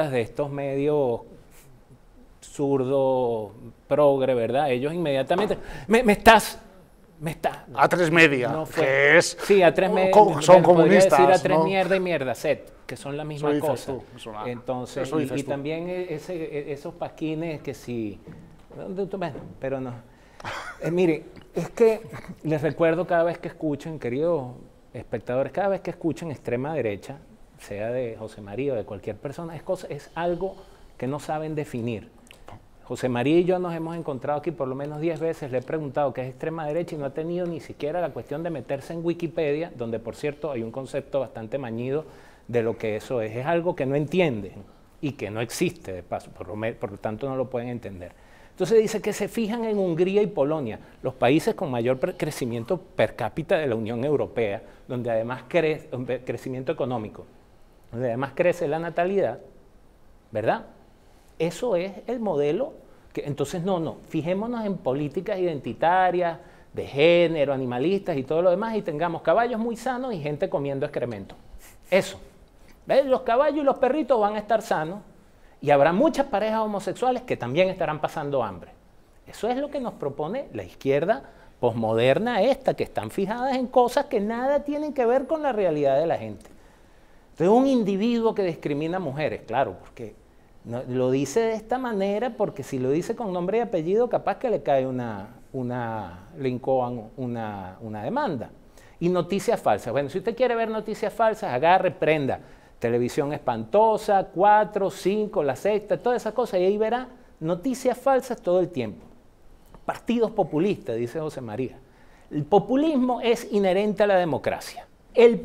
de estos medios zurdo, progre, ¿verdad? Ellos inmediatamente, me, estás, me estás. A tres media, es... Sí, a tres media. Son comunistas, decir a tres mierda y mierda, set, que son la misma cosa. Entonces, y, también esos paquines que si... Bueno, pero no. Eh, mire, es que les recuerdo cada vez que escuchen, queridos espectadores, cada vez que escuchen extrema derecha, sea de José María o de cualquier persona, es, algo que no saben definir. José María y yo nos hemos encontrado aquí por lo menos 10 veces, le he preguntado qué es extrema derecha y no ha tenido ni siquiera la cuestión de meterse en Wikipedia, donde por cierto hay un concepto bastante mañido de lo que eso es. Es algo que no entienden y que no existe de paso, por lo, tanto no lo pueden entender. Entonces dice que se fijan en Hungría y Polonia, los países con mayor crecimiento per cápita de la Unión Europea, donde además crece crecimiento económico donde además crece la natalidad, ¿verdad? Eso es el modelo. Que, entonces, no, no, fijémonos en políticas identitarias, de género, animalistas y todo lo demás, y tengamos caballos muy sanos y gente comiendo excremento. Eso. Los caballos y los perritos van a estar sanos y habrá muchas parejas homosexuales que también estarán pasando hambre. Eso es lo que nos propone la izquierda posmoderna esta, que están fijadas en cosas que nada tienen que ver con la realidad de la gente de un individuo que discrimina a mujeres, claro, porque lo dice de esta manera, porque si lo dice con nombre y apellido, capaz que le cae una, una demanda. Y noticias falsas. Bueno, si usted quiere ver noticias falsas, agarre, prenda. Televisión espantosa, 4, 5, la sexta, todas esas cosas. Y ahí verá noticias falsas todo el tiempo. Partidos populistas, dice José María. El populismo es inherente a la democracia. El